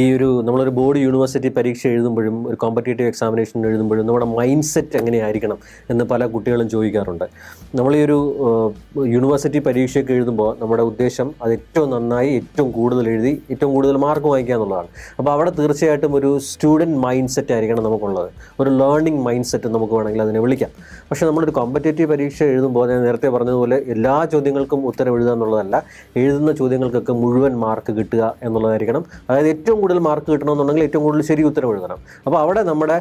ഈ ഒരു നമ്മളൊരു ബോർഡ് യൂണിവേഴ്സിറ്റി പരീക്ഷ എഴുതുമ്പോഴും ഒരു കോമ്പറ്റേറ്റീവ് എക്സാമിനേഷൻ എഴുതുമ്പോഴും നമ്മുടെ മൈൻഡ് സെറ്റ് എങ്ങനെയായിരിക്കണം എന്ന് പല കുട്ടികളും ചോദിക്കാറുണ്ട് നമ്മൾ ഈ ഒരു യൂണിവേഴ്സിറ്റി പരീക്ഷയൊക്കെ എഴുതുമ്പോൾ നമ്മുടെ ഉദ്ദേശം അത് ഏറ്റവും നന്നായി ഏറ്റവും കൂടുതൽ എഴുതി ഏറ്റവും കൂടുതൽ മാർക്ക് വാങ്ങിക്കുക എന്നുള്ളതാണ് അപ്പോൾ അവിടെ തീർച്ചയായിട്ടും ഒരു സ്റ്റുഡൻറ്റ് മൈൻഡ് സെറ്റ് ആയിരിക്കണം നമുക്കുള്ളത് ഒരു ലേണിംഗ് മൈൻഡ് സെറ്റ് നമുക്ക് വേണമെങ്കിൽ അതിനെ വിളിക്കാം പക്ഷേ നമ്മളൊരു കോമ്പറ്റേറ്റീവ് പരീക്ഷ എഴുതുമ്പോൾ ഞാൻ നേരത്തെ പറഞ്ഞതുപോലെ എല്ലാ ചോദ്യങ്ങൾക്കും ഉത്തരം എഴുതുക എന്നുള്ളതല്ല എഴുതുന്ന ചോദ്യങ്ങൾക്കൊക്കെ മുഴുവൻ മാർക്ക് കിട്ടുക എന്നുള്ളതായിരിക്കണം അതായത് ഏറ്റവും ഏറ്റവും കൂടുതൽ മാർക്ക് കിട്ടണമെന്നുണ്ടെങ്കിൽ ഏറ്റവും കൂടുതൽ ശരി ഉത്തരം എഴുതണം അപ്പോൾ അവിടെ നമ്മുടെ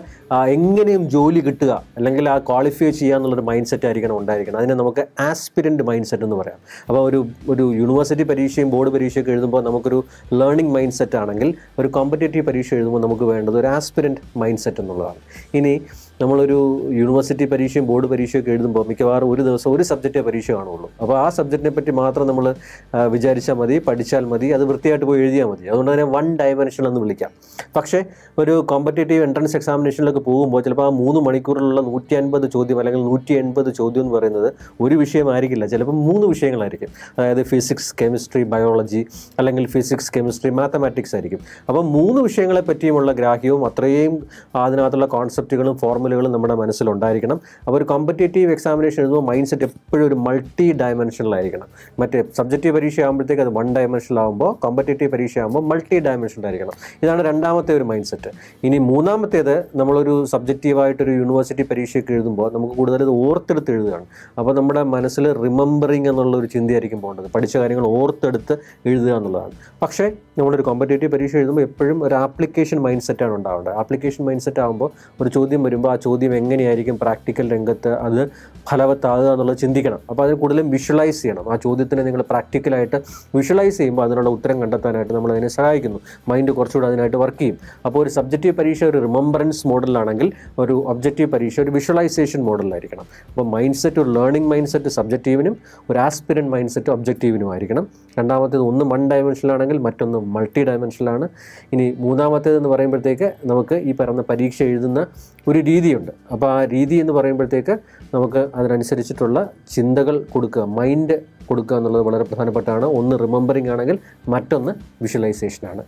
എങ്ങനെയും ജോലി കിട്ടുക അല്ലെങ്കിൽ ആ ക്വാളിഫൈ ചെയ്യുക എന്നുള്ളൊരു മൈൻഡ് സെറ്റ് ആയിരിക്കണം ഉണ്ടായിരിക്കണം അതിനെ നമുക്ക് ആസ്പിരൻറ്റ് മൈൻഡ് സെറ്റ് എന്ന് പറയാം അപ്പോൾ ഒരു ഒരു യൂണിവേഴ്സിറ്റി പരീക്ഷയും ബോർഡ് പരീക്ഷയൊക്കെ എഴുതുമ്പോൾ നമുക്കൊരു ലേണിംഗ് മൈൻഡ് സെറ്റ് ആണെങ്കിൽ ഒരു കോമ്പറ്റേറ്റീവ് പരീക്ഷ എഴുതുമ്പോൾ നമുക്ക് വേണ്ടത് ഒരു ആസ്പിരൻറ്റ് മൈൻഡ് സെറ്റ് എന്നുള്ളതാണ് ഇനി നമ്മളൊരു യൂണിവേഴ്സിറ്റി പരീക്ഷയും ബോർഡ് പരീക്ഷയൊക്കെ എഴുതുമ്പോൾ മിക്കവാറും ഒരു ദിവസം ഒരു സബ്ജക്റ്റേ പരീക്ഷ കാണുള്ളൂ അപ്പോൾ ആ സബ്ജക്റ്റിനെ പറ്റി മാത്രം നമ്മൾ വിചാരിച്ചാൽ മതി പഠിച്ചാൽ മതി അത് വൃത്തിയായിട്ട് പോയി എഴുതിയാൽ മതി അതുകൊണ്ട് തന്നെ വൺ ഡയമെൻഷൻ എന്ന് വിളിക്കാം പക്ഷേ ഒരു കോമ്പറ്റേറ്റീവ് എൻട്രൻസ് എക്സാമിനേഷനിലൊക്കെ പോകുമ്പോൾ ചിലപ്പോൾ ആ മൂന്ന് മണിക്കൂറിലുള്ള നൂറ്റി അൻപത് ചോദ്യം അല്ലെങ്കിൽ നൂറ്റി എൺപത് ചോദ്യം എന്ന് പറയുന്നത് ഒരു വിഷയമായിരിക്കില്ല ചിലപ്പോൾ മൂന്ന് വിഷയങ്ങളായിരിക്കും അതായത് ഫിസിക്സ് കെമിസ്ട്രി ബയോളജി അല്ലെങ്കിൽ ഫിസിക്സ് കെമിസ്ട്രി മാത്തമാറ്റിക്സ് ആയിരിക്കും അപ്പോൾ മൂന്ന് വിഷയങ്ങളെ പറ്റിയുമുള്ള ഗ്രാഹ്യവും അത്രയും അതിനകത്തുള്ള കോൺസെപ്റ്റുകളും ഫോർമുല നോർമലുകളും നമ്മുടെ മനസ്സിലുണ്ടായിരിക്കണം അപ്പോൾ ഒരു കോമ്പറ്റേറ്റീവ് എക്സാമിനേഷൻ എഴുതുമ്പോൾ മൈൻഡ് സെറ്റ് എപ്പോഴും ഒരു മൾട്ടി ഡയമെൻഷനിലായിരിക്കണം മറ്റേ സബ്ജക്റ്റീവ് പരീക്ഷ ആകുമ്പോഴത്തേക്ക് അത് വൺ ആകുമ്പോൾ കോമ്പറ്റേറ്റീവ് പരീക്ഷ ആകുമ്പോൾ മൾട്ടി ഡയമെൻഷനിലായിരിക്കണം ഇതാണ് രണ്ടാമത്തെ ഒരു മൈൻഡ് സെറ്റ് ഇനി മൂന്നാമത്തേത് നമ്മളൊരു സബ്ജക്റ്റീവായിട്ടൊരു യൂണിവേഴ്സിറ്റി പരീക്ഷയൊക്കെ എഴുതുമ്പോൾ നമുക്ക് കൂടുതൽ ഓർത്തെടുത്ത് എഴുതുകയാണ് അപ്പോൾ നമ്മുടെ മനസ്സിൽ റിമെമ്പറിങ് എന്നുള്ള ഒരു ചിന്തയായിരിക്കും പോകേണ്ടത് പഠിച്ച കാര്യങ്ങൾ ഓർത്തെടുത്ത് എഴുതുക എന്നുള്ളതാണ് പക്ഷേ നമ്മളൊരു കോമ്പറ്റേറ്റീവ് പരീക്ഷ എഴുതുമ്പോൾ എപ്പോഴും ഒരു ആപ്ലിക്കേഷൻ മൈൻഡ് സെറ്റാണ് ഉണ്ടാവേണ്ടത് ആപ്ലിക്കേഷൻ മൈൻഡ് സെറ്റ് ആകുമ്പോൾ ഒരു ചോദ്യം വരുമ്പോൾ ആ ചോദ്യം എങ്ങനെയായിരിക്കും പ്രാക്ടിക്കൽ രംഗത്ത് അത് ഫലവത്താകുക എന്നുള്ളത് ചിന്തിക്കണം അപ്പോൾ അതിന് കൂടുതലും വിഷ്വലൈസ് ചെയ്യണം ആ ചോദ്യത്തിനെ നിങ്ങൾ പ്രാക്ടിക്കലായിട്ട് വിഷ്വലൈസ് ചെയ്യുമ്പോൾ അതിനുള്ള ഉത്തരം കണ്ടെത്താനായിട്ട് നമ്മൾ അതിനെ സഹായിക്കുന്നു മൈൻഡ് കുറച്ചുകൂടി അതിനായിട്ട് വർക്ക് ചെയ്യും അപ്പോൾ ഒരു സബ്ജക്റ്റീവ് പരീക്ഷ ഒരു റിമംബറൻസ് മോഡലാണെങ്കിൽ ഒരു ഒബ്ജക്റ്റീവ് പരീക്ഷ ഒരു വിഷ്വലൈസേഷൻ മോഡലായിരിക്കണം അപ്പോൾ മൈൻഡ് സെറ്റ് ഒരു ലേണിംഗ് മൈൻഡ് സെറ്റ് സബ്ജക്റ്റീവിനും ഒരു ആസ്പിരൻറ്റ് മൈൻഡ് സെറ്റ് ഒബ്ജക്റ്റീവിനും ആയിരിക്കണം രണ്ടാമത്തേത് ഒന്ന് വൺ ഡയമെൻഷനിലാണെങ്കിൽ മറ്റൊന്ന് മൾട്ടി ഡയമെൻഷനിലാണ് ഇനി മൂന്നാമത്തേത് എന്ന് പറയുമ്പോഴത്തേക്ക് നമുക്ക് ഈ പറയുന്ന പരീക്ഷ എഴുതുന്ന ഒരു രീതിയുണ്ട് അപ്പോൾ ആ രീതി എന്ന് പറയുമ്പോഴത്തേക്ക് നമുക്ക് അതിനനുസരിച്ചിട്ടുള്ള ചിന്തകൾ കൊടുക്കുക മൈൻഡ് കൊടുക്കുക എന്നുള്ളത് വളരെ പ്രധാനപ്പെട്ടാണ് ഒന്ന് റിമെമ്പറിംഗ് ആണെങ്കിൽ മറ്റൊന്ന് വിഷ്വലൈസേഷനാണ്